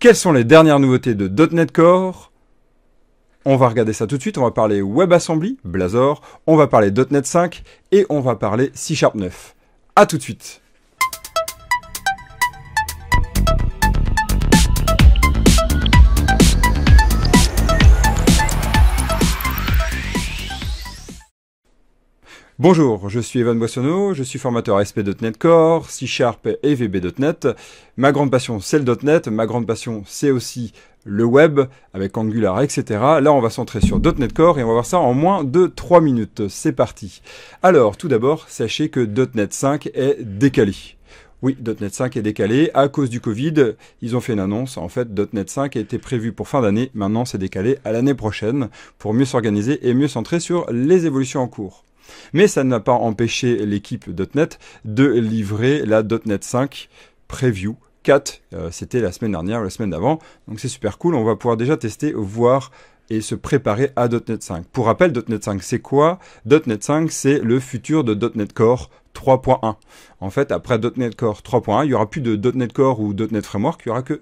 Quelles sont les dernières nouveautés de .NET Core On va regarder ça tout de suite, on va parler WebAssembly, Blazor, on va parler .NET 5 et on va parler C Sharp 9. A tout de suite Bonjour, je suis Evan Boissonneau, je suis formateur ASP.NET Core, C Sharp et VB.NET. Ma grande passion, c'est le .NET. Ma grande passion, c'est aussi le web avec Angular, etc. Là, on va centrer sur .NET Core et on va voir ça en moins de 3 minutes. C'est parti. Alors, tout d'abord, sachez que .NET 5 est décalé. Oui, .NET 5 est décalé à cause du Covid. Ils ont fait une annonce. En fait, .NET 5 était prévu pour fin d'année. Maintenant, c'est décalé à l'année prochaine pour mieux s'organiser et mieux centrer sur les évolutions en cours. Mais ça n'a pas empêché l'équipe .NET de livrer la .NET 5 Preview 4. C'était la semaine dernière, la semaine d'avant. Donc c'est super cool, on va pouvoir déjà tester, voir et se préparer à .NET 5. Pour rappel, .NET 5 c'est quoi .NET 5 c'est le futur de .NET Core 3.1. En fait, après .NET Core 3.1, il n'y aura plus de .NET Core ou .NET Framework, il n'y aura que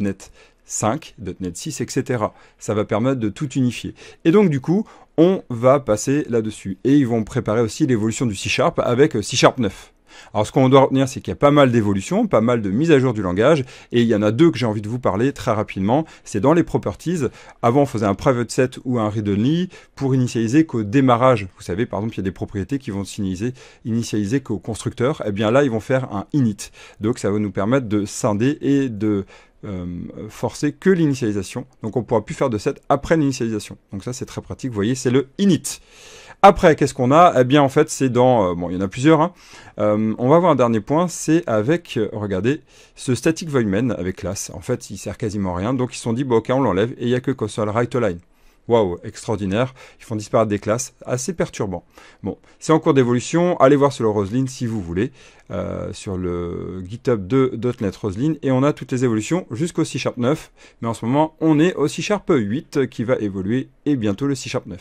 .NET. 5, .NET 6, etc. Ça va permettre de tout unifier. Et donc du coup, on va passer là-dessus. Et ils vont préparer aussi l'évolution du C Sharp avec euh, C Sharp 9. Alors ce qu'on doit retenir, c'est qu'il y a pas mal d'évolutions, pas mal de mises à jour du langage, et il y en a deux que j'ai envie de vous parler très rapidement. C'est dans les properties. Avant, on faisait un private set ou un read only pour initialiser qu'au démarrage. Vous savez, par exemple, il y a des propriétés qui vont initialiser, initialiser qu'au constructeur. Eh bien là, ils vont faire un init. Donc ça va nous permettre de scinder et de euh, forcer que l'initialisation. Donc on pourra plus faire de set après l'initialisation. Donc ça c'est très pratique, vous voyez, c'est le init. Après, qu'est-ce qu'on a Eh bien en fait c'est dans... Euh, bon, il y en a plusieurs. Hein. Euh, on va voir un dernier point, c'est avec, regardez, ce static void main avec classe. En fait, il sert quasiment rien. Donc ils se sont dit, bon ok, on l'enlève et il n'y a que console right line waouh, extraordinaire. Ils font disparaître des classes, assez perturbant. Bon, c'est en cours d'évolution. Allez voir sur le Roseline si vous voulez, euh, sur le GitHub de .NET Roseline, Et on a toutes les évolutions jusqu'au C Sharp 9. Mais en ce moment, on est au C Sharp 8 qui va évoluer bientôt le C Sharp 9.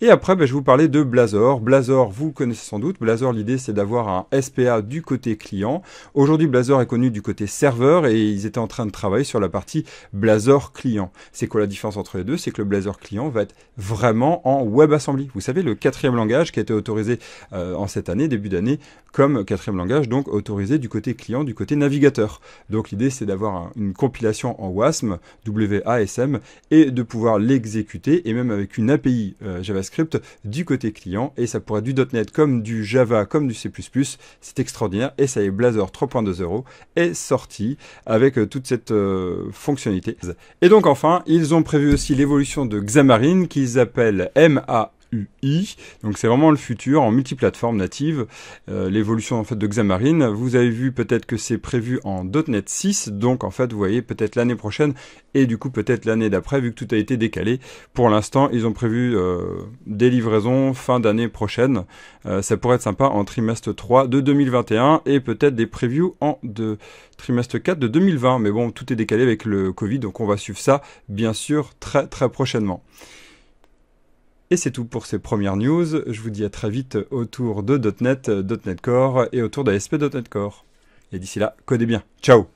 Et après, ben, je vais vous parlais de Blazor. Blazor, vous connaissez sans doute. Blazor, l'idée, c'est d'avoir un SPA du côté client. Aujourd'hui, Blazor est connu du côté serveur et ils étaient en train de travailler sur la partie Blazor client. C'est quoi la différence entre les deux C'est que le Blazor client va être vraiment en Web Assembly Vous savez, le quatrième langage qui a été autorisé euh, en cette année, début d'année, comme quatrième langage, donc autorisé du côté client, du côté navigateur. Donc l'idée, c'est d'avoir une compilation en WASM, WASM, et de pouvoir l'exécuter et même avec une API euh, JavaScript du côté client. Et ça pourrait du .NET comme du Java, comme du C++. C'est extraordinaire. Et ça y est, Blazor 3.2.0 est sorti avec euh, toute cette euh, fonctionnalité. Et donc enfin, ils ont prévu aussi l'évolution de Xamarin qu'ils appellent MA. UI. Donc c'est vraiment le futur en multiplateforme native. Euh, l'évolution en fait de Xamarin. Vous avez vu peut-être que c'est prévu en .NET 6. Donc en fait vous voyez peut-être l'année prochaine et du coup peut-être l'année d'après vu que tout a été décalé. Pour l'instant ils ont prévu euh, des livraisons fin d'année prochaine. Euh, ça pourrait être sympa en trimestre 3 de 2021 et peut-être des previews en de trimestre 4 de 2020. Mais bon tout est décalé avec le Covid donc on va suivre ça bien sûr très très prochainement. Et c'est tout pour ces premières news. Je vous dis à très vite autour de .NET, euh, .NET Core et autour de Core. Et d'ici là, codez bien. Ciao